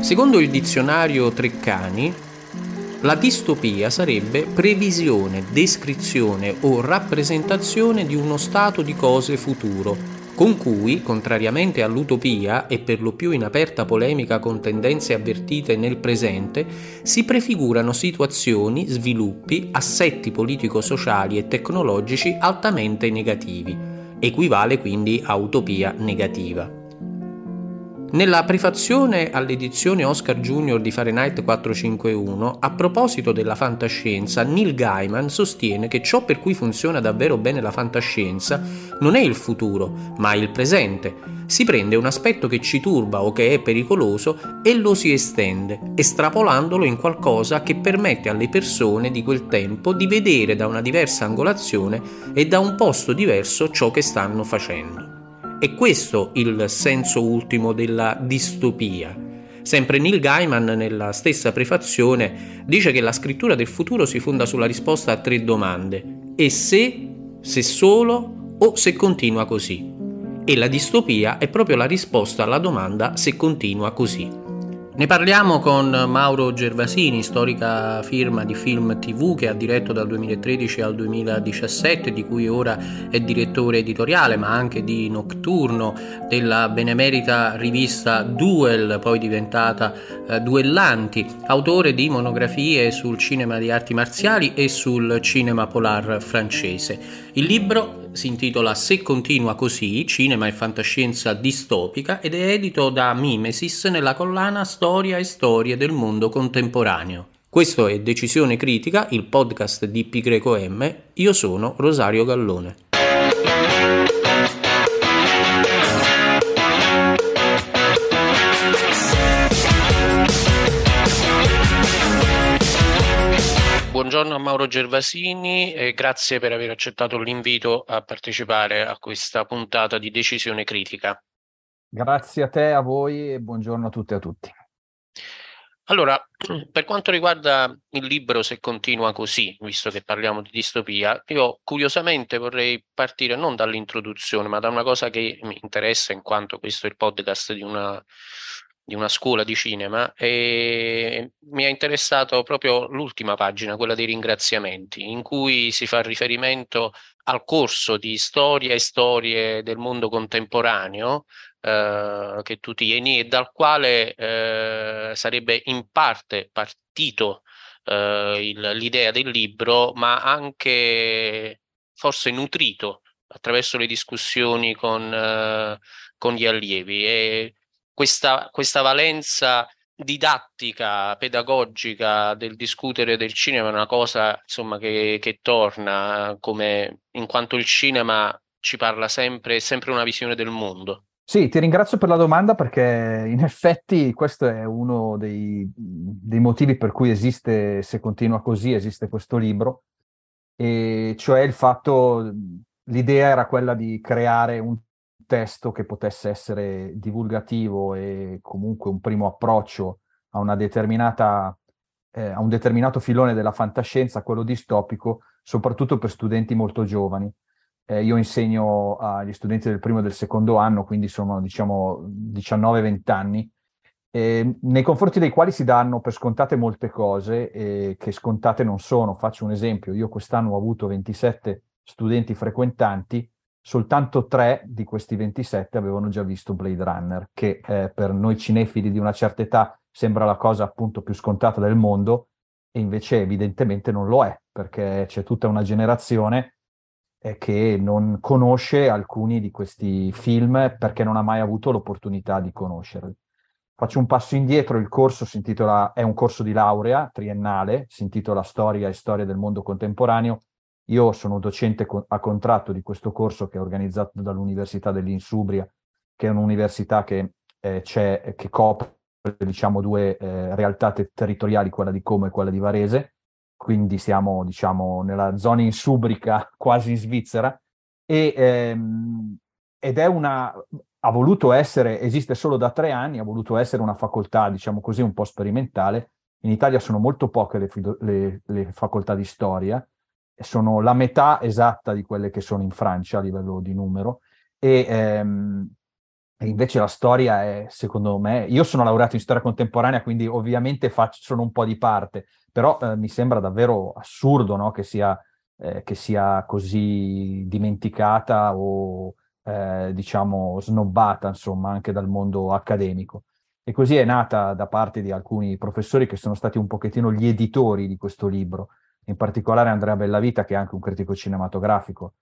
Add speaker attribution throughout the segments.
Speaker 1: Secondo il dizionario Treccani, la distopia sarebbe previsione, descrizione o rappresentazione di uno stato di cose futuro, con cui, contrariamente all'utopia e per lo più in aperta polemica con tendenze avvertite nel presente, si prefigurano situazioni, sviluppi, assetti politico-sociali e tecnologici altamente negativi. Equivale quindi a utopia negativa. Nella prefazione all'edizione Oscar Jr. di Fahrenheit 451, a proposito della fantascienza, Neil Gaiman sostiene che ciò per cui funziona davvero bene la fantascienza non è il futuro, ma il presente. Si prende un aspetto che ci turba o che è pericoloso e lo si estende, estrapolandolo in qualcosa che permette alle persone di quel tempo di vedere da una diversa angolazione e da un posto diverso ciò che stanno facendo. È questo il senso ultimo della distopia. Sempre Neil Gaiman, nella stessa prefazione, dice che la scrittura del futuro si fonda sulla risposta a tre domande: e se, se solo o se continua così. E la distopia è proprio la risposta alla domanda se continua così. Ne parliamo con Mauro Gervasini, storica firma di film TV che ha diretto dal 2013 al 2017, di cui ora è direttore editoriale, ma anche di Notturno, della benemerita rivista Duel, poi diventata eh, Duellanti, autore di monografie sul cinema di arti marziali e sul cinema polar francese. Il libro si intitola Se continua così, cinema e fantascienza distopica ed è edito da Mimesis nella collana Storia e storie del mondo contemporaneo. Questo è Decisione Critica, il podcast di Pi Greco M. Io sono Rosario Gallone. buongiorno a Mauro Gervasini e grazie per aver accettato l'invito a partecipare a questa puntata di Decisione Critica.
Speaker 2: Grazie a te, a voi e buongiorno a tutte e a tutti. Allora,
Speaker 1: per quanto riguarda il libro Se continua così, visto che parliamo di distopia, io curiosamente vorrei partire non dall'introduzione, ma da una cosa che mi interessa in quanto questo è il podcast di una di una scuola di cinema e mi ha interessato proprio l'ultima pagina, quella dei ringraziamenti, in cui si fa riferimento al corso di storia e storie del mondo contemporaneo eh, che tu tieni e dal quale eh, sarebbe in parte partito eh, il, l'idea del libro, ma anche forse nutrito attraverso le discussioni con, eh, con gli allievi. E, questa, questa valenza didattica, pedagogica del discutere del cinema è una cosa insomma, che, che torna, come, in quanto il cinema ci parla sempre, è sempre una visione del mondo.
Speaker 2: Sì, ti ringrazio per la domanda perché in effetti questo è uno dei, dei motivi per cui esiste, se continua così, esiste questo libro, e cioè il fatto, l'idea era quella di creare un testo che potesse essere divulgativo e comunque un primo approccio a, eh, a un determinato filone della fantascienza, quello distopico, soprattutto per studenti molto giovani. Eh, io insegno agli studenti del primo e del secondo anno, quindi sono diciamo 19-20 anni, eh, nei confronti dei quali si danno per scontate molte cose eh, che scontate non sono. Faccio un esempio, io quest'anno ho avuto 27 studenti frequentanti soltanto tre di questi 27 avevano già visto Blade Runner, che eh, per noi cinefili di una certa età sembra la cosa appunto più scontata del mondo, e invece evidentemente non lo è, perché c'è tutta una generazione eh, che non conosce alcuni di questi film perché non ha mai avuto l'opportunità di conoscerli. Faccio un passo indietro, il corso si intitola, è un corso di laurea triennale, si intitola Storia e Storia del mondo contemporaneo, io sono docente a contratto di questo corso che è organizzato dall'Università dell'Insubria, che è un'università che, eh, eh, che copre diciamo, due eh, realtà te- territoriali, quella di Como e quella di Varese, quindi siamo diciamo, nella zona insubrica, quasi in Svizzera, e, ehm, ed è una, ha voluto essere, esiste solo da tre anni, ha voluto essere una facoltà, diciamo così, un po' sperimentale. In Italia sono molto poche le, le, le facoltà di storia, sono la metà esatta di quelle che sono in Francia a livello di numero e ehm, invece la storia è, secondo me, io sono laureato in storia contemporanea, quindi ovviamente faccio, sono un po' di parte, però eh, mi sembra davvero assurdo no? che, sia, eh, che, sia, così dimenticata o eh, diciamo snobbata, insomma, anche dal mondo accademico. E così è nata da parte di alcuni professori che sono stati un pochettino gli editori di questo libro in particolare Andrea Bellavita, che è anche un critico cinematografico,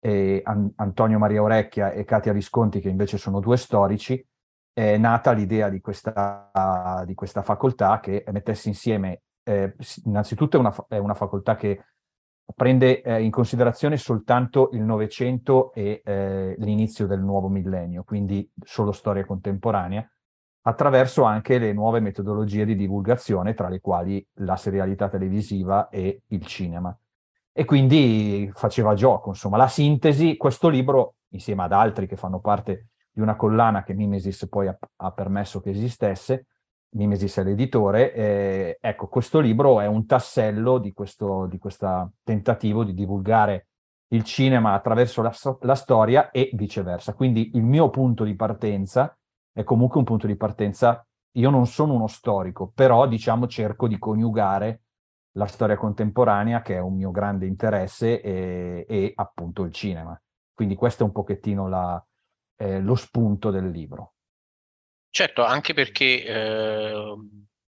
Speaker 2: e An- Antonio Maria Orecchia e Katia Visconti, che invece sono due storici, è nata l'idea di questa, di questa facoltà che mettesse insieme, eh, innanzitutto è una, fa- è una, facoltà che prende eh, in considerazione soltanto il Novecento e eh, l'inizio del nuovo millennio, quindi solo storia contemporanea, attraverso anche le nuove metodologie di divulgazione, tra le quali la serialità televisiva e il cinema. E quindi faceva gioco, insomma, la sintesi, questo libro, insieme ad altri che fanno parte di una collana che Mimesis poi ha, ha permesso che esistesse, Mimesis è l'editore, eh, ecco, questo libro è un tassello di questo di tentativo di divulgare il cinema attraverso la, la storia e viceversa. Quindi il mio punto di partenza è comunque un punto di partenza. Io non sono uno storico, però diciamo cerco di coniugare la storia contemporanea, che è un mio grande interesse, e, e appunto il cinema. Quindi questo è un pochettino la, eh, lo spunto del libro.
Speaker 1: Certo, anche perché eh,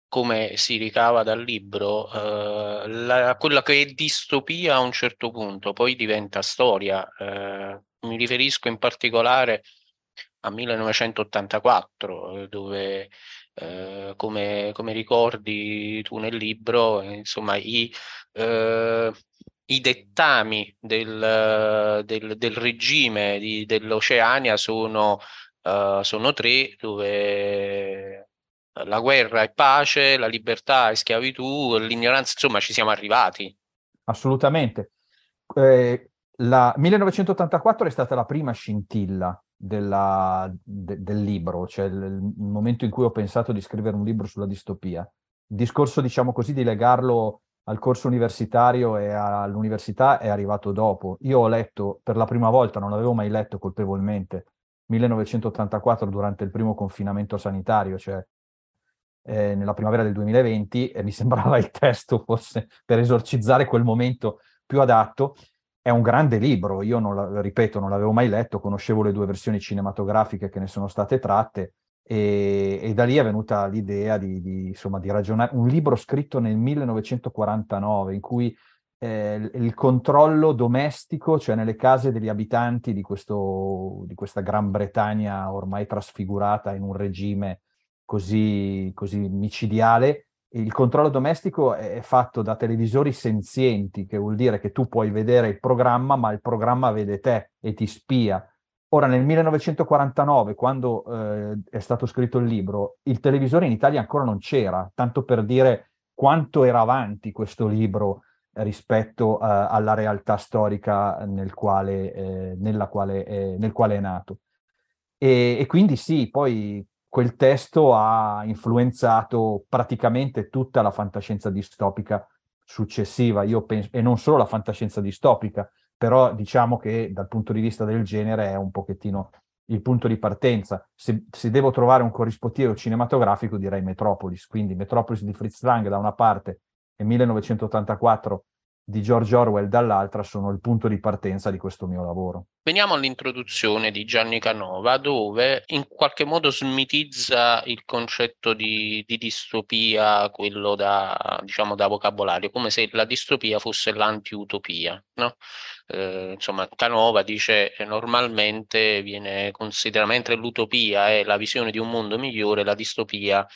Speaker 1: come si ricava dal libro, eh, la, quella che è distopia a un certo punto poi diventa storia. Eh, mi riferisco in particolare a 1984, eh, dove eh, come, come, ricordi tu nel libro, insomma, i, eh, i dettami del, del, del regime di, dell'Oceania sono, eh, sono tre, dove eh, la guerra è pace, la libertà è schiavitù, l'ignoranza, insomma, ci siamo arrivati.
Speaker 2: Assolutamente. Eh, la 1984 è stata la prima scintilla della, de, del libro, cioè il, il, momento in cui ho pensato di scrivere un libro sulla distopia. Il discorso, diciamo così, di legarlo al corso universitario e all'università è arrivato dopo. Io ho letto per la prima volta, non l'avevo mai letto colpevolmente, 1984 durante il primo confinamento sanitario, cioè eh, nella primavera del 2020, e mi sembrava il testo fosse per esorcizzare quel momento più adatto è un grande libro, io non la, ripeto, non l'avevo mai letto, conoscevo le due versioni cinematografiche che ne sono state tratte e, e da lì è venuta l'idea di, di, insomma, di, ragionare, un libro scritto nel 1949 in cui eh, il controllo domestico, cioè nelle case degli abitanti di, questo, di questa Gran Bretagna ormai trasfigurata in un regime così, così micidiale, il controllo domestico è fatto da televisori senzienti, che vuol dire che tu puoi vedere il programma, ma il programma vede te e ti spia. Ora, nel 1949, quando eh, è stato scritto il libro, il televisore in Italia ancora non c'era, tanto per dire quanto era avanti questo libro rispetto eh, alla realtà storica nel quale, eh, quale, nel quale è nato. E, e, quindi sì, poi quel testo ha influenzato praticamente tutta la fantascienza distopica successiva, io penso, e non solo la fantascienza distopica, però diciamo che dal punto di vista del genere è un pochettino il punto di partenza. Se, se devo trovare un corrispondente cinematografico direi Metropolis, quindi Metropolis di Fritz Lang da una parte e 1984 di George Orwell dall'altra sono il punto di partenza di questo mio lavoro.
Speaker 1: Veniamo all'introduzione di Gianni Canova dove in qualche modo smitizza il concetto di, di distopia, quello da, diciamo, da vocabolario, come se la distopia fosse l'antiutopia. No? Eh, insomma, Canova dice che eh, normalmente viene considerata, mentre l'utopia è la visione di un mondo migliore, la distopia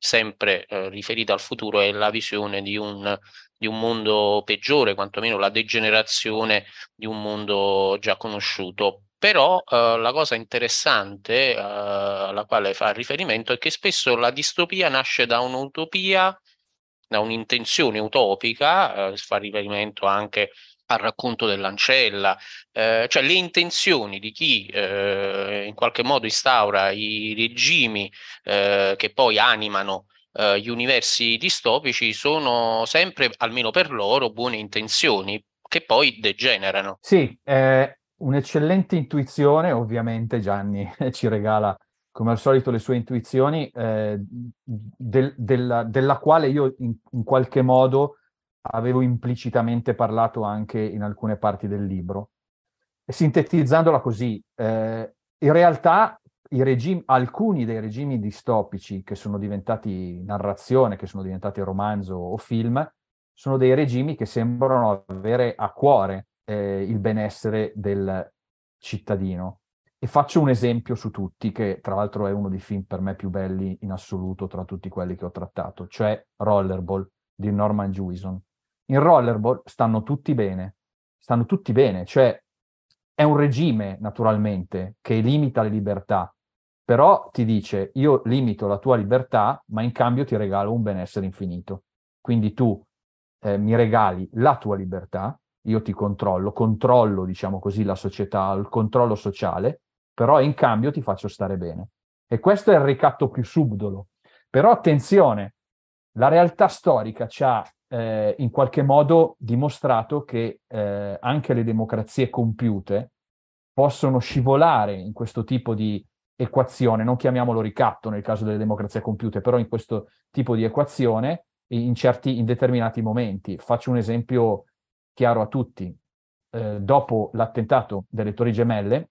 Speaker 1: sempre eh, riferita al futuro è la visione di un di un mondo peggiore, quantomeno la degenerazione di un mondo già conosciuto. Però eh, la cosa interessante eh, alla quale fa riferimento è che spesso la distopia nasce da un'utopia, da un'intenzione utopica, eh, fa riferimento anche al racconto dell'ancella, eh, cioè le intenzioni di chi eh, in qualche modo instaura i regimi eh, che poi animano eh, gli universi distopici sono sempre, almeno per loro, buone intenzioni che poi degenerano.
Speaker 2: Sì, eh, un'eccellente intuizione, ovviamente Gianni ci regala come al solito le sue intuizioni, eh, del, della, della, quale io in, in qualche modo avevo implicitamente parlato anche in alcune parti del libro. Sintetizzandola così, eh, in realtà regimi, alcuni dei regimi distopici che sono diventati narrazione, che sono diventati romanzo o film, sono dei regimi che sembrano avere a cuore eh, il benessere del cittadino. E faccio un esempio su tutti, che tra l'altro è uno dei film per me più belli in assoluto tra tutti quelli che ho trattato, cioè Rollerball di Norman Jewison. In Rollerball stanno tutti bene, stanno tutti bene, cioè è un regime naturalmente che limita le libertà, però ti dice io limito la tua libertà, ma in cambio ti regalo un benessere infinito. Quindi tu eh, mi regali la tua libertà, io ti controllo, controllo, diciamo così, la società, il controllo sociale, però in cambio ti faccio stare bene. E questo è il ricatto più subdolo. Però attenzione, la realtà storica ci ha eh, in qualche modo dimostrato che eh, anche le democrazie compiute possono scivolare in questo tipo di equazione, non chiamiamolo ricatto nel caso delle democrazie compiute, però in questo tipo di equazione in, certi, in determinati momenti. Faccio un esempio chiaro a tutti. Eh, dopo l'attentato delle Torri Gemelle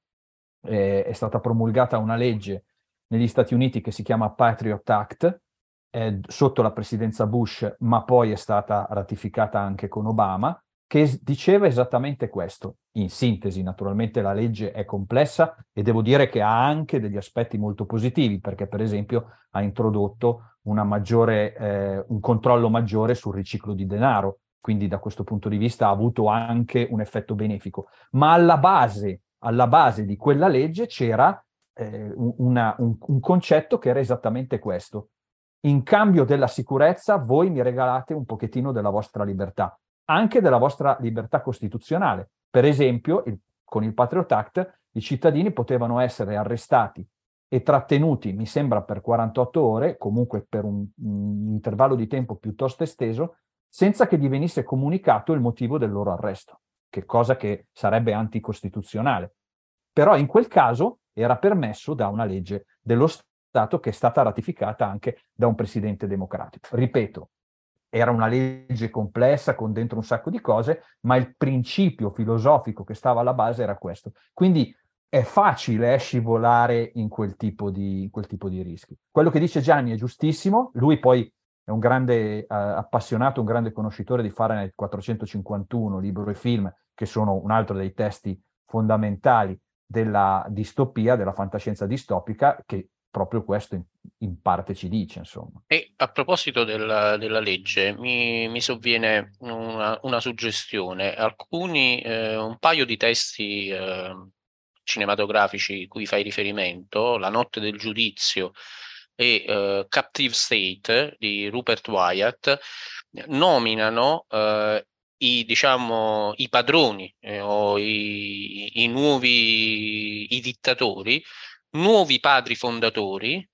Speaker 2: eh, è stata promulgata una legge negli Stati Uniti che si chiama Patriot Act, eh, sotto la presidenza Bush, ma poi è stata ratificata anche con Obama, che diceva esattamente questo. In sintesi, naturalmente la legge è complessa e devo dire che ha anche degli aspetti molto positivi, perché per esempio ha introdotto maggiore, eh, un controllo maggiore sul riciclo di denaro, quindi da questo punto di vista ha avuto anche un effetto benefico. Ma alla base, alla base di quella legge c'era eh, una, un, un concetto che era esattamente questo. In cambio della sicurezza voi mi regalate un pochettino della vostra libertà anche della vostra libertà costituzionale. Per esempio, il, con il Patriot Act i cittadini potevano essere arrestati e trattenuti, mi sembra, per 48 ore, comunque per un, un intervallo di tempo piuttosto esteso, senza che gli venisse comunicato il motivo del loro arresto, che cosa che sarebbe anticostituzionale. Però in quel caso era permesso da una legge dello Stato che è stata ratificata anche da un presidente democratico. Ripeto, era una legge complessa con dentro un sacco di cose, ma il principio filosofico che stava alla base era questo. Quindi è facile scivolare in quel tipo di, in quel tipo di rischi. Quello che dice Gianni è giustissimo, lui poi è un grande eh, appassionato, un grande conoscitore di Fahrenheit 451, libro e film, che sono un altro dei testi fondamentali della distopia, della fantascienza distopica, che proprio questo in, in, parte ci dice, insomma.
Speaker 1: E a proposito del, della legge, mi, mi sovviene una, una suggestione. Alcuni, eh, un paio di testi eh, cinematografici cui fai riferimento, La notte del giudizio e eh, Captive State di Rupert Wyatt, nominano eh, i, diciamo, i padroni eh, o i, i nuovi i dittatori nuovi padri fondatori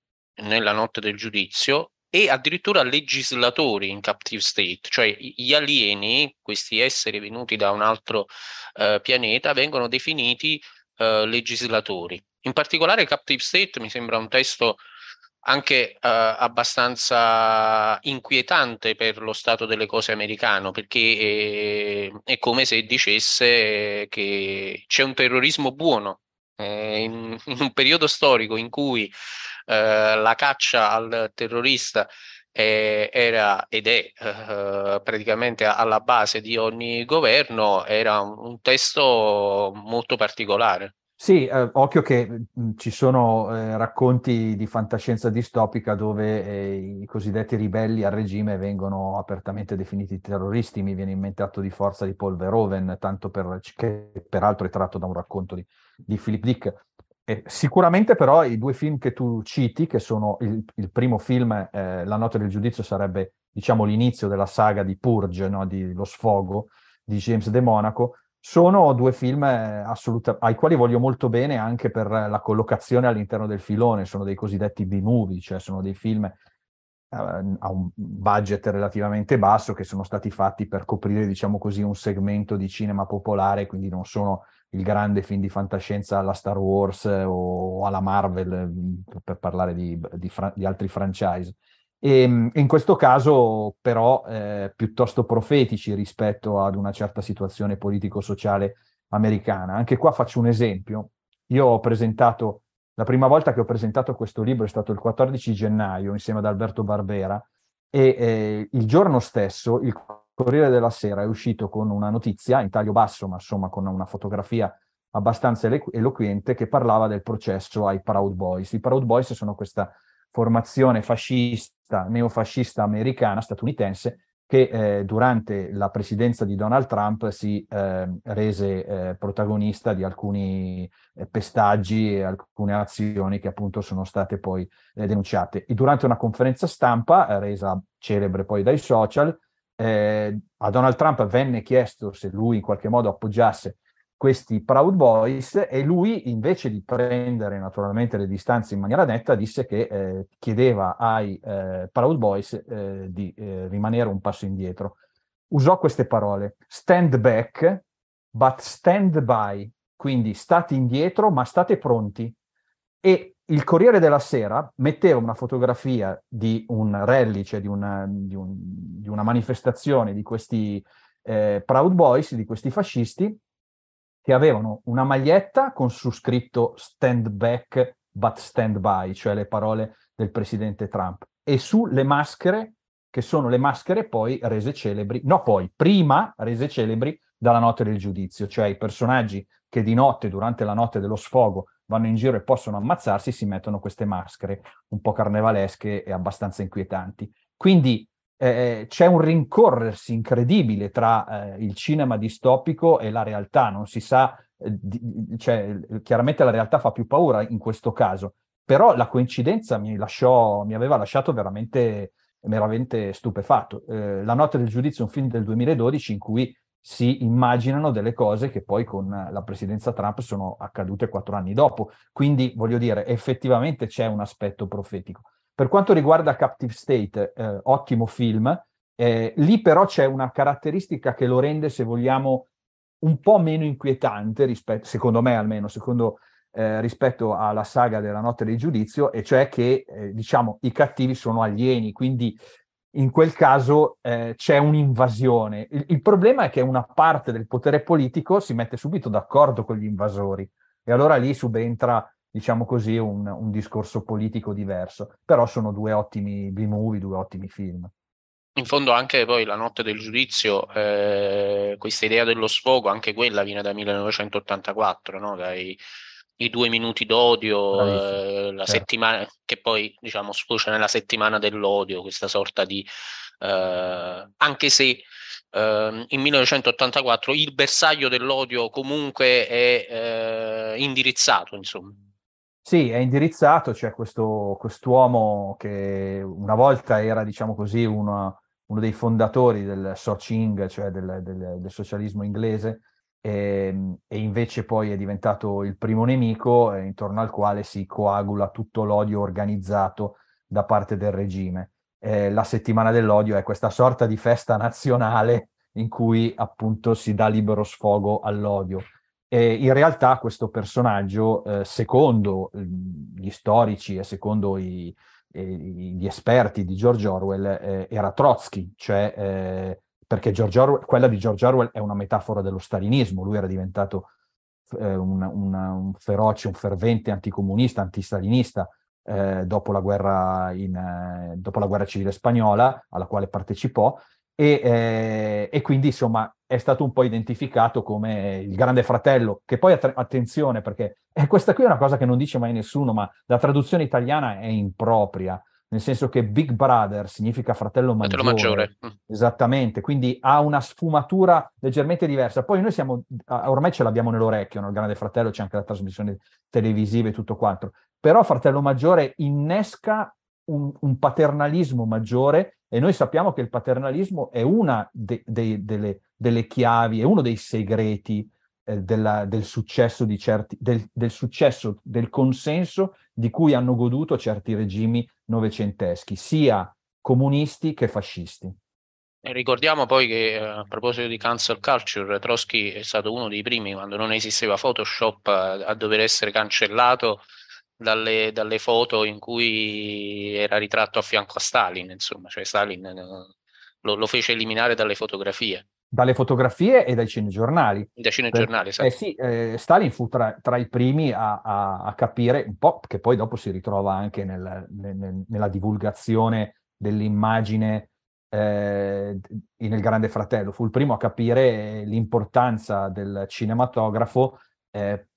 Speaker 1: nella notte del giudizio e addirittura legislatori in captive state, cioè gli alieni, questi esseri venuti da un altro eh, pianeta, vengono definiti eh, legislatori. In particolare captive state mi sembra un testo anche eh, abbastanza inquietante per lo stato delle cose americano, perché è, eh, è come se dicesse che c'è un terrorismo buono eh, in, in, un periodo storico in cui eh, la caccia al terrorista eh, era ed è eh, praticamente alla base di ogni governo, era un, un testo molto particolare.
Speaker 2: Sì, eh, occhio che mm, ci sono eh, racconti di fantascienza distopica dove eh, i cosiddetti ribelli al regime vengono apertamente definiti terroristi. Mi viene in mente inventato di forza di Paul Verhoeven, tanto per, che peraltro è tratto da un racconto di, di Philip Dick. E sicuramente però i due film che tu citi, che sono il, il primo film, eh, La notte del giudizio sarebbe diciamo l'inizio della saga di Purge, no? di Lo sfogo di James De Monaco, sono due film eh, assoluta, ai quali voglio molto bene anche per la collocazione all'interno del filone, sono dei cosiddetti B-movie, cioè sono dei film ehm, a un budget relativamente basso che sono stati fatti per coprire, diciamo così, un segmento di cinema popolare, quindi non sono il grande film di fantascienza alla Star Wars eh, o alla Marvel, mm, per parlare di, di, fra- di altri franchise. E ehm, in questo caso però eh, piuttosto profetici rispetto ad una certa situazione politico-sociale americana. Anche qua faccio un esempio. Io ho presentato, la prima volta che ho presentato questo libro è stato il 14 gennaio insieme ad Alberto Barbera e eh, il giorno stesso il Corriere della Sera è uscito con una notizia in taglio basso, ma insomma con una fotografia abbastanza eloquente che parlava del processo ai Proud Boys. I Proud Boys sono questa formazione fascista, neofascista americana, statunitense, che eh, durante la presidenza di Donald Trump si eh, rese eh, protagonista di alcuni eh, pestaggi e alcune azioni che appunto sono state poi eh, denunciate. E durante una conferenza stampa, eh, resa celebre poi dai social, a Donald Trump venne chiesto se lui in qualche modo appoggiasse questi Proud Boys e lui invece di prendere naturalmente le distanze in maniera netta disse che eh, chiedeva ai eh, Proud Boys eh, di eh, rimanere un passo indietro. Usò queste parole, stand back, but stand by, quindi state indietro ma state pronti. E il Corriere della Sera metteva una fotografia di un rally, cioè di una, di un, di una manifestazione di questi eh, Proud Boys, di questi fascisti, che avevano una maglietta con su scritto stand back but stand by, cioè le parole del presidente Trump, e sulle maschere, che sono le maschere poi rese celebri, no poi, prima rese celebri dalla notte del giudizio, cioè i personaggi che di notte, durante la notte dello sfogo, vanno in giro e possono ammazzarsi, si mettono queste maschere un po' carnevalesche e abbastanza inquietanti. Quindi eh, eh, c'è un rincorrersi incredibile tra eh, il cinema distopico e la realtà, non si sa, eh, di, cioè, eh, chiaramente la realtà fa più paura in questo caso, però la coincidenza mi, lasciò, mi aveva lasciato veramente, veramente stupefatto. la notte del giudizio è un film del 2012 in cui si immaginano delle cose che poi con la presidenza Trump sono accadute quattro anni dopo. Quindi voglio dire, effettivamente c'è un aspetto profetico. Per quanto riguarda Captive State, eh, ottimo film, eh, lì però c'è una caratteristica che lo rende, se vogliamo, un po' meno inquietante, rispetto, secondo me almeno, secondo, eh, rispetto alla saga della notte del giudizio, e cioè che eh, diciamo, i cattivi sono alieni, quindi in quel caso eh, c'è un'invasione. Il, il problema è che una parte del potere politico si mette subito d'accordo con gli invasori e allora lì subentra diciamo così, un, un discorso politico diverso. Però sono due ottimi B-movie, due ottimi film.
Speaker 1: In fondo anche poi la notte del giudizio, eh, questa idea dello sfogo, anche quella viene da 1984, no? dai i due minuti d'odio, eh, la certo. settimana, che poi diciamo sfocia nella settimana dell'odio, questa sorta di... Eh, anche se Uh, in 1984 il bersaglio dell'odio comunque è uh, indirizzato, insomma.
Speaker 2: Sì, è indirizzato, c'è cioè questo, quest'uomo che una volta era, diciamo così, una, uno dei fondatori del Sorching, cioè del, del, del socialismo inglese, e, ehm, e, invece poi è diventato il primo nemico eh, intorno al quale si coagula tutto l'odio organizzato da parte del regime. Eh, la settimana dell'odio è questa sorta di festa nazionale in cui appunto si dà libero sfogo all'odio. Eh, in realtà questo personaggio, eh, secondo ehm, gli storici e secondo i, gli esperti di George Orwell, eh, era Trotsky, cioè eh, perché Orwell, quella di George Orwell è una metafora dello stalinismo, lui era diventato eh, un, una, un feroce, un fervente anticomunista, antistalinista, eh, dopo, la guerra in, eh, dopo la guerra civile spagnola alla quale partecipò e, eh, e, quindi insomma è stato un po' identificato come il grande fratello, che poi att- attenzione perché eh, questa qui è una cosa che non dice mai nessuno, ma la traduzione italiana è impropria, nel senso che Big Brother significa fratello maggiore. Fratello maggiore. Mm. Esattamente, quindi ha una sfumatura leggermente diversa. Poi noi siamo, ormai ce l'abbiamo nell'orecchio, nel no? grande fratello c'è anche la trasmissione televisiva e tutto quanto, però fratello maggiore innesca un, un paternalismo maggiore e noi sappiamo che il paternalismo è una de, de, delle, delle, chiavi, è uno dei segreti eh, della, del, successo certi, del, del successo, del consenso di cui hanno goduto certi regimi novecenteschi, sia comunisti che fascisti.
Speaker 1: Ricordiamo poi che eh, a proposito di cancel culture, Trotsky è stato uno dei primi, quando non esisteva Photoshop, a dover essere cancellato dalle, dalle, foto in cui era ritratto a fianco a Stalin, insomma, cioè Stalin eh, lo, lo fece eliminare dalle fotografie
Speaker 2: dalle fotografie e dai cinegiornali. Dai
Speaker 1: cinegiornali, esatto. Eh sì,
Speaker 2: eh, Stalin fu tra, tra i primi a, a, a, capire un po', che poi dopo si ritrova anche nel, nel, nella divulgazione dell'immagine eh, nel Grande Fratello, fu il primo a capire l'importanza del cinematografo eh,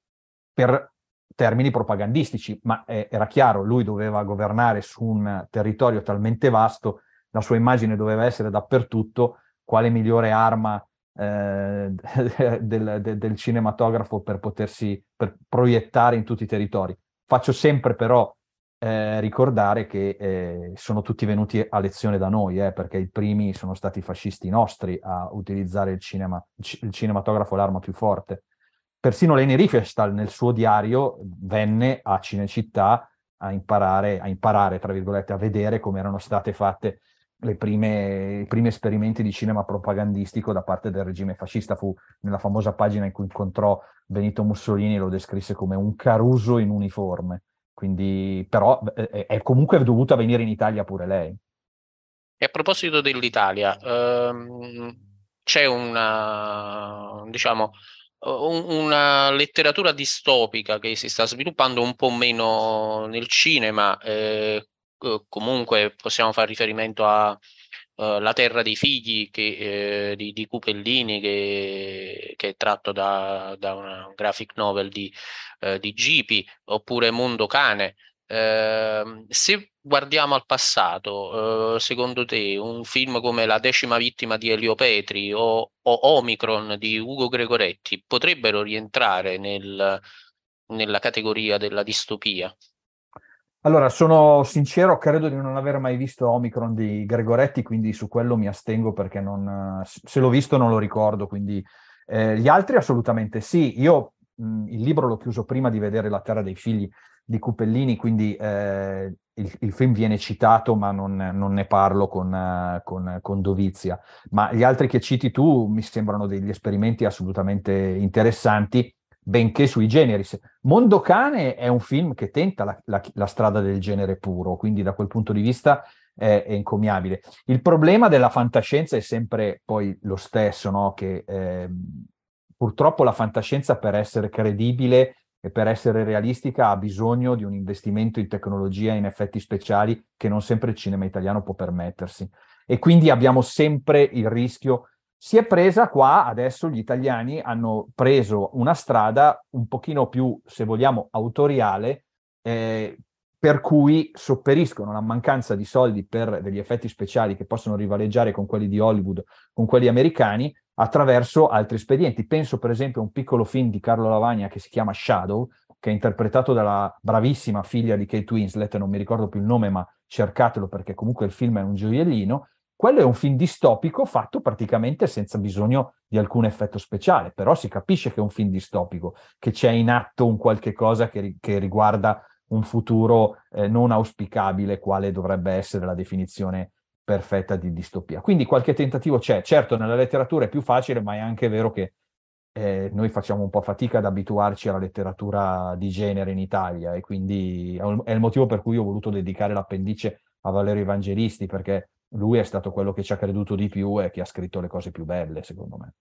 Speaker 2: per termini propagandistici, ma eh, era chiaro, lui doveva governare su un territorio talmente vasto, la sua immagine doveva essere dappertutto, quale migliore arma eh, del, del, del, cinematografo per potersi per proiettare in tutti i territori. Faccio sempre però eh, ricordare che eh, sono tutti venuti a lezione da noi, eh, perché i primi sono stati i fascisti nostri a utilizzare il, cinema, il cinematografo l'arma più forte. Persino Leni Riefenstahl nel suo diario venne a Cinecittà a imparare, a imparare, tra virgolette, a vedere come erano state fatte le Prime, i primi esperimenti di cinema propagandistico da parte del regime fascista. Fu nella famosa pagina in cui incontrò Benito Mussolini, e lo descrisse come un caruso in uniforme. Quindi, però, è, eh, eh, è comunque dovuta venire in Italia pure lei.
Speaker 1: E a proposito dell'Italia, ehm, c'è una, diciamo, una letteratura distopica che si sta sviluppando un po' meno nel cinema, eh, comunque possiamo fare riferimento a uh, La terra dei figli che, eh, di, di, Cupellini che, che, è tratto da, da una graphic novel di, eh, di Gipi oppure Mondo Cane. Ehm, se guardiamo al passato, eh, secondo te un film come La decima vittima di Elio Petri o, o Omicron di Ugo Gregoretti potrebbero rientrare nel, nella categoria della distopia?
Speaker 2: Allora, sono sincero, credo di non aver mai visto Omicron di Gregoretti, quindi su quello mi astengo perché non, se l'ho visto non lo ricordo, quindi eh, gli altri assolutamente sì. Io mh, il libro l'ho chiuso prima di vedere La terra dei figli, di Cupellini, quindi eh, il, il, film viene citato, ma non, non ne parlo con, con, con, Dovizia. Ma gli altri che citi tu mi sembrano degli esperimenti assolutamente interessanti, benché sui generis. Cane è un film che tenta la, la, la strada del genere puro, quindi da quel punto di vista è, è encomiabile. Il problema della fantascienza è sempre poi lo stesso, no? che eh, purtroppo la fantascienza per essere credibile e per essere realistica ha bisogno di un investimento in tecnologia e in effetti speciali che non sempre il cinema italiano può permettersi. E quindi abbiamo sempre il rischio. Si è presa qua, adesso gli italiani hanno preso una strada un pochino più, se vogliamo, autoriale, eh, per cui sopperiscono la mancanza di soldi per degli effetti speciali che possono rivaleggiare con quelli di Hollywood, con quelli americani, attraverso altri espedienti. Penso per esempio a un piccolo film di Carlo Lavagna che si chiama Shadow, che è interpretato dalla bravissima figlia di Kate Winslet, non mi ricordo più il nome, ma cercatelo perché comunque il film è un gioiellino. Quello è un film distopico fatto praticamente senza bisogno di alcun effetto speciale, però si capisce che è un film distopico, che c'è in atto un qualche cosa che, che riguarda un futuro eh, non auspicabile, quale dovrebbe essere la definizione perfetta di distopia. Quindi qualche tentativo c'è. Certo, nella letteratura è più facile, ma è anche vero che eh, noi facciamo un po' fatica ad abituarci alla letteratura di genere in Italia e quindi è il motivo per cui ho voluto dedicare l'appendice a Valerio Evangelisti, perché lui è stato quello che ci ha creduto di più e che ha scritto le cose più belle, secondo me.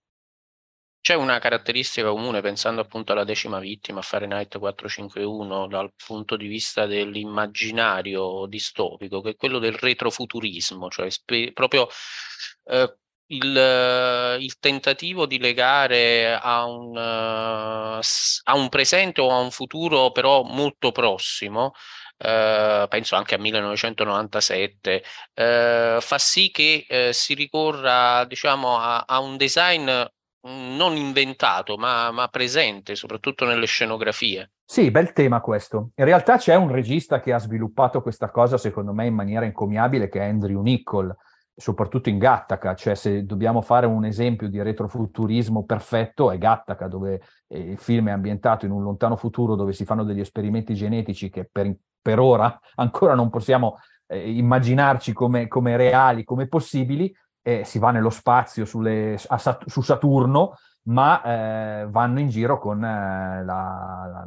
Speaker 1: C'è una caratteristica comune, pensando appunto alla decima vittima, Fahrenheit 451, dal punto di vista dell'immaginario distopico, che è quello del retrofuturismo, cioè spe- proprio eh, il, il, tentativo di legare a un, uh, a un, presente o a un futuro però molto prossimo. Uh, penso anche a 1997 uh, eh, fa sì che eh, si ricorra diciamo a, a un design non inventato, ma, ma, presente, soprattutto nelle scenografie.
Speaker 2: Sì, bel tema questo. In realtà c'è un regista che ha sviluppato questa cosa, secondo me, in maniera incomiabile, che è Andrew Nichol, soprattutto in Gattaca. Cioè, se dobbiamo fare un esempio di retrofuturismo perfetto, è Gattaca, dove eh, il film è ambientato in un lontano futuro, dove si fanno degli esperimenti genetici che per, per ora ancora non possiamo eh, immaginarci come, come reali, come possibili, eh, si va nello spazio sulle, a, su Saturno, ma eh, vanno in giro con eh, la, la,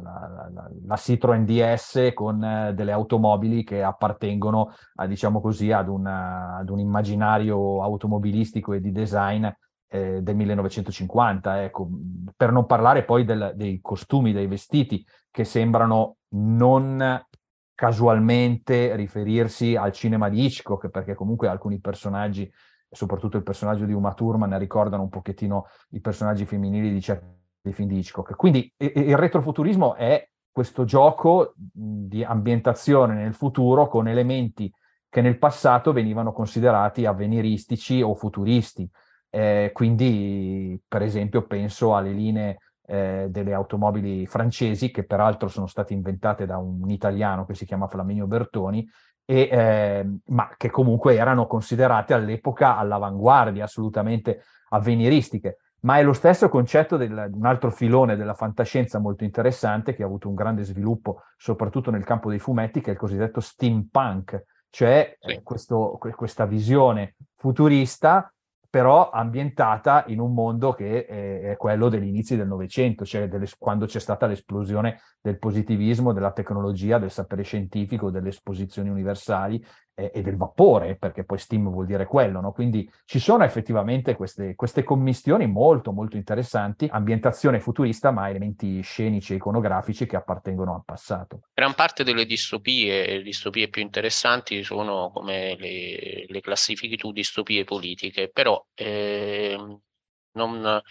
Speaker 2: la, la, Citroen DS, con eh, delle automobili che appartengono, a, diciamo così, ad, una, ad, un immaginario automobilistico e di design eh, del 1950. Ecco. Per non parlare poi del, dei costumi, dei vestiti, che sembrano non casualmente riferirsi al cinema di Hitchcock, perché comunque alcuni personaggi soprattutto il personaggio di Uma Thurman ricordano un pochettino i personaggi femminili di certi film di Hitchcock. Quindi e, e il retrofuturismo è questo gioco di ambientazione nel futuro con elementi che nel passato venivano considerati avveniristici o futuristi. Eh, quindi, per esempio, penso alle linee eh, delle automobili francesi, che peraltro sono state inventate da un italiano che si chiama Flaminio Bertoni, e, eh, ma che comunque erano considerate all'epoca all'avanguardia, assolutamente avveniristiche. Ma è lo stesso concetto di un altro filone della fantascienza molto interessante che ha avuto un grande sviluppo soprattutto nel campo dei fumetti, che è il cosiddetto steampunk, cioè eh, questo, questa visione futurista però ambientata in un mondo che eh, è, quello degli inizi del Novecento, cioè delle, quando c'è stata l'esplosione del positivismo, della tecnologia, del sapere scientifico, delle esposizioni universali eh, e del vapore, perché poi steam vuol dire quello, no? Quindi ci sono effettivamente queste, queste commistioni molto, molto interessanti, ambientazione futurista, ma elementi scenici e iconografici che appartengono al passato.
Speaker 1: Gran parte delle distopie, le distopie più interessanti sono come le, le classifichi tu distopie politiche, però eh, non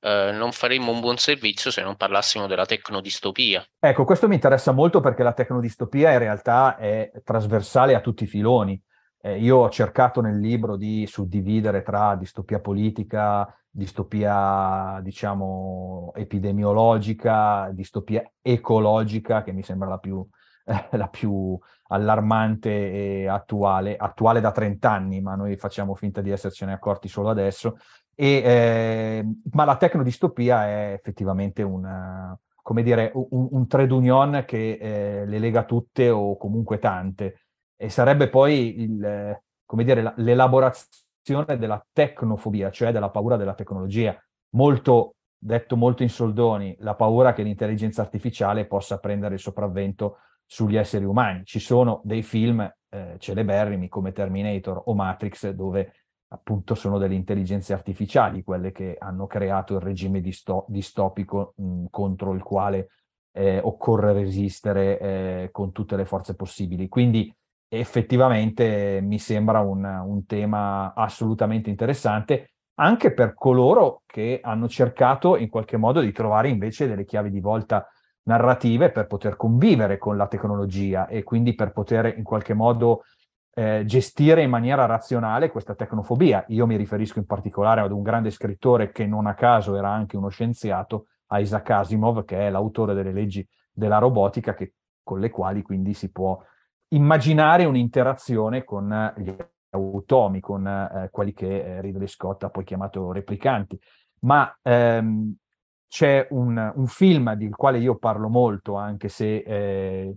Speaker 1: eh, non faremmo un buon servizio se non parlassimo della tecnodistopia.
Speaker 2: Ecco, questo mi interessa molto perché la tecnodistopia in realtà è trasversale a tutti i filoni. Eh, io ho cercato nel libro di suddividere tra distopia politica, distopia, diciamo, epidemiologica, distopia ecologica, che mi sembra la più, eh, la più allarmante e attuale, attuale da 30 anni, ma noi facciamo finta di essercene accorti solo adesso, e, eh, ma la tecnodistopia è effettivamente una, dire, un, un, trade union che eh, le lega tutte o comunque tante. E sarebbe poi il, dire, la, l'elaborazione della tecnofobia, cioè della paura della tecnologia. Molto, detto molto in soldoni, la paura che l'intelligenza artificiale possa prendere il sopravvento sugli esseri umani. Ci sono dei film eh, celeberrimi come Terminator o Matrix dove appunto sono delle intelligenze artificiali quelle che hanno creato il regime disto- distopico mh, contro il quale eh, occorre resistere eh, con tutte le forze possibili. Quindi effettivamente mi sembra un, un tema assolutamente interessante anche per coloro che hanno cercato in qualche modo di trovare invece delle chiavi di volta narrative per poter convivere con la tecnologia e quindi per poter in qualche modo eh, gestire in maniera razionale questa tecnofobia. Io mi riferisco in particolare ad un grande scrittore che non a caso era anche uno scienziato, Isaac Asimov, che è l'autore delle leggi della robotica, che, con le quali quindi si può immaginare un'interazione con eh, gli automi, con eh, quelli che eh, Ridley Scott ha poi chiamato replicanti. Ma ehm, c'è un, un, film del quale io parlo molto, anche se eh,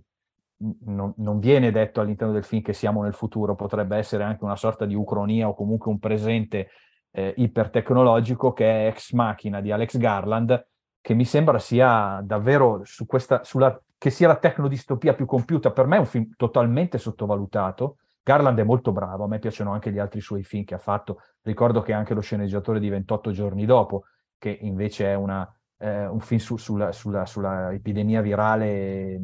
Speaker 2: non, non, viene detto all'interno del film che siamo nel futuro, potrebbe essere anche una sorta di ucronia o comunque un presente eh, ipertecnologico che è Ex Machina di Alex Garland, che mi sembra sia davvero su questa, sulla, che sia la tecnodistopia più compiuta. Per me è un film totalmente sottovalutato. Garland è molto bravo, a me piacciono anche gli altri suoi film che ha fatto. Ricordo che anche lo sceneggiatore di 28 giorni dopo, che invece è una, eh, un film su, sulla, sulla, sulla, epidemia virale eh,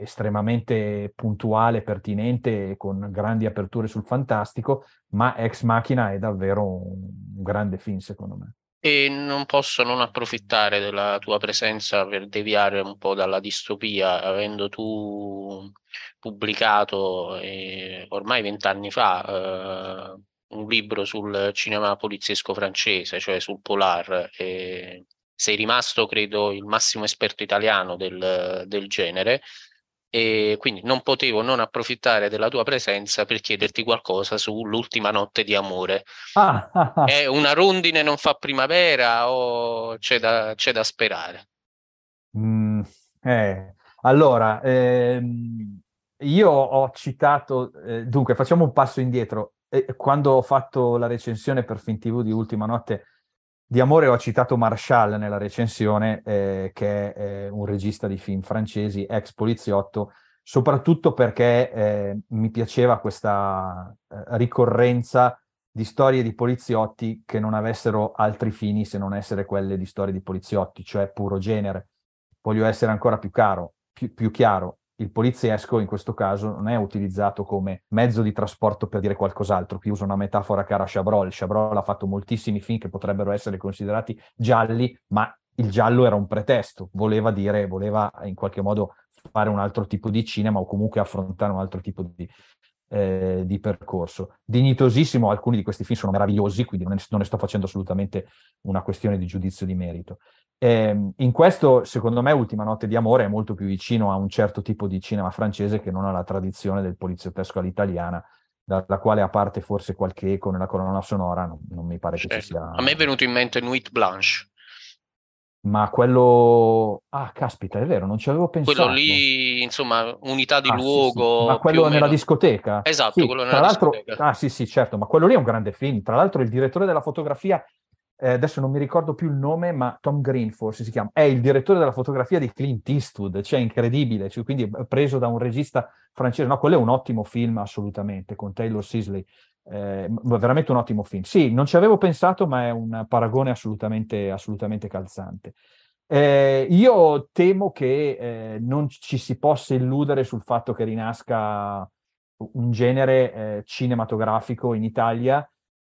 Speaker 2: estremamente puntuale, pertinente, con grandi aperture sul fantastico, ma Ex Machina è davvero un, un grande film secondo me.
Speaker 1: E non posso non approfittare della tua presenza per deviare un po' dalla distopia, avendo tu pubblicato eh, ormai vent'anni fa eh, un libro sul cinema poliziesco francese, cioè sul Polar. E sei rimasto, credo, il massimo esperto italiano del, del genere e quindi non potevo non approfittare della tua presenza per chiederti qualcosa sull'ultima notte di amore.
Speaker 2: Ah, ah, ah. È
Speaker 1: una rondine non fa primavera o c'è da, c'è da sperare?
Speaker 2: Mm, eh. Allora, ehm, io ho citato, eh, dunque facciamo un passo indietro, eh, quando ho fatto la recensione per FinTV di Ultima Notte di amore ho citato Marshall nella recensione, eh, che è eh, un regista di film francesi, ex poliziotto, soprattutto perché eh, mi piaceva questa eh, ricorrenza di storie di poliziotti che non avessero altri fini se non essere quelle di storie di poliziotti, cioè puro genere. Voglio essere ancora più, caro, più, più chiaro, il poliziesco in questo caso non è utilizzato come mezzo di trasporto per dire qualcos'altro. Qui uso una metafora cara a Chabrol. Chabrol ha fatto moltissimi film che potrebbero essere considerati gialli, ma il giallo era un pretesto, voleva dire, voleva in qualche modo fare un altro tipo di cinema o comunque affrontare un altro tipo di, eh, di percorso. Dignitosissimo, alcuni di questi film sono meravigliosi, quindi non ne sto facendo assolutamente una questione di giudizio di merito. Eh, in questo, secondo me, Ultima notte di amore è molto più vicino a un certo tipo di cinema francese che non alla tradizione del poliziottesco all'italiana, dalla quale a parte forse qualche eco nella colonna sonora, non, non mi pare certo. che ci certo. sia. A
Speaker 1: me è venuto in mente Nuit Blanche.
Speaker 2: Ma quello... Ah, caspita, è vero, non ci avevo pensato. Quello
Speaker 1: lì, insomma, unità di ah, luogo... Sì, sì. Ma quello nella
Speaker 2: discoteca. Esatto, sì, quello nella discoteca. Ah sì sì, certo, ma quello lì è un grande film. Tra l'altro il direttore della fotografia eh, adesso non mi ricordo più il nome, ma Tom Green forse si chiama, è il direttore della fotografia di Clint Eastwood, cioè incredibile, cioè, quindi eh, preso da un regista francese, no, quello è un ottimo film assolutamente, con Taylor Sisley, eh, veramente un ottimo film. Sì, non ci avevo pensato, ma è un paragone assolutamente, assolutamente calzante. Eh, io temo che eh, non ci si possa illudere sul fatto che rinasca un genere eh, cinematografico in Italia,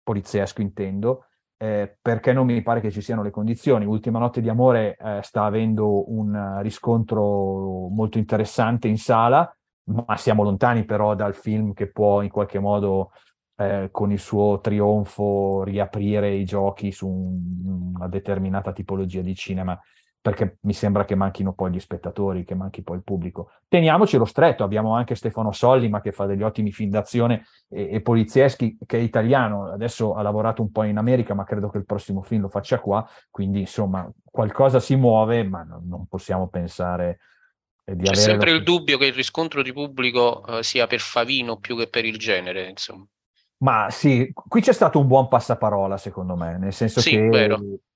Speaker 2: poliziesco intendo, eh, perché non mi pare che ci siano le condizioni. Ultima notte di amore eh, sta avendo un eh, riscontro molto interessante in sala, ma siamo lontani però dal film che può in qualche modo eh, con il suo trionfo riaprire i giochi su un, una determinata tipologia di cinema perché mi sembra che manchino poi gli spettatori, che manchi poi il pubblico. Teniamocelo stretto, abbiamo anche Stefano Solli, ma che fa degli ottimi film d'azione e, e, polizieschi, che è italiano, adesso ha lavorato un po' in America, ma credo che il prossimo film lo faccia qua, quindi insomma qualcosa si muove, ma no, non possiamo pensare eh, di C'è avere... C'è sempre
Speaker 1: il dubbio che il riscontro di pubblico eh, sia per Favino più che per il genere, insomma.
Speaker 2: Ma sì, qui c'è stato un buon passaparola, secondo me, nel senso sì, che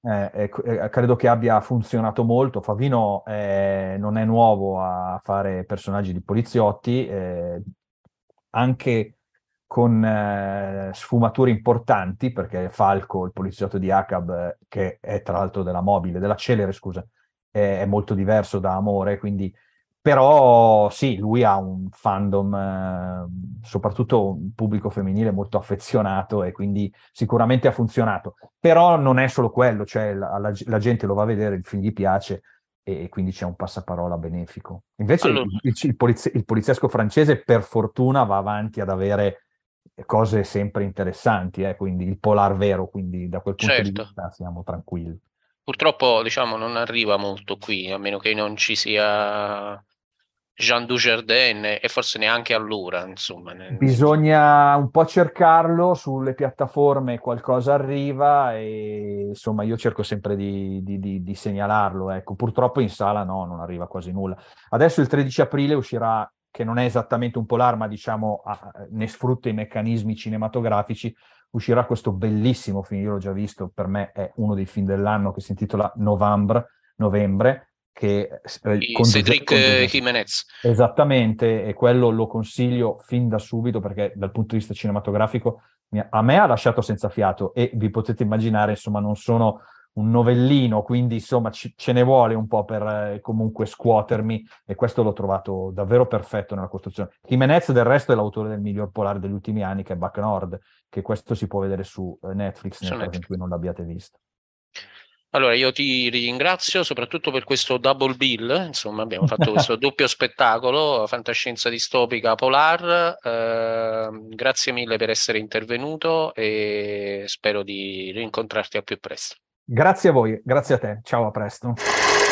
Speaker 2: eh, eh, credo che abbia funzionato molto. Favino eh, non è nuovo a fare personaggi di poliziotti, eh, anche con eh, sfumature importanti, perché Falco, il poliziotto di Acab, eh, che è tra l'altro della mobile, della celere, scusa, è molto diverso da Amore, quindi però sì, lui ha un fandom, eh, soprattutto un pubblico femminile molto affezionato e quindi sicuramente ha funzionato. Però non è solo quello, cioè la, la, la gente lo va a vedere, il film gli piace e, e quindi c'è un passaparola benefico. Invece allora. il, il, polizi- il, poliziesco francese per fortuna va avanti ad avere cose sempre interessanti, eh, quindi il polar vero, quindi da quel punto certo. di vista siamo tranquilli.
Speaker 1: Purtroppo diciamo non arriva molto qui, a meno che non ci sia Jean Dujardin e forse neanche allora, insomma.
Speaker 2: Bisogna un po' cercarlo sulle piattaforme, qualcosa arriva e insomma io cerco sempre di, di, di, di segnalarlo, ecco. Purtroppo in sala no, non arriva quasi nulla. Adesso il 13 aprile uscirà, che non è esattamente un polar, ma diciamo ne sfrutta i meccanismi cinematografici, uscirà questo bellissimo film, io l'ho già visto, per me è uno dei film dell'anno che si intitola Novembre, Novembre che eh, Cedric Jimenez. Esattamente, e quello lo consiglio fin da subito perché dal punto di vista cinematografico a me ha lasciato senza fiato e vi potete immaginare, insomma, non sono un novellino, quindi insomma c- ce ne vuole un po' per eh, comunque scuotermi e questo l'ho trovato davvero perfetto nella costruzione. Jimenez del resto è l'autore del miglior polare degli ultimi anni che è Back Nord, che questo si può vedere su eh, Netflix nel caso in cui non l'abbiate visto.
Speaker 1: Allora, io ti ringrazio soprattutto per questo double bill, insomma abbiamo fatto questo doppio spettacolo, fantascienza distopica polar, eh, grazie mille per essere intervenuto e spero di rincontrarti al più presto.
Speaker 2: Grazie a voi, grazie a te, ciao a presto.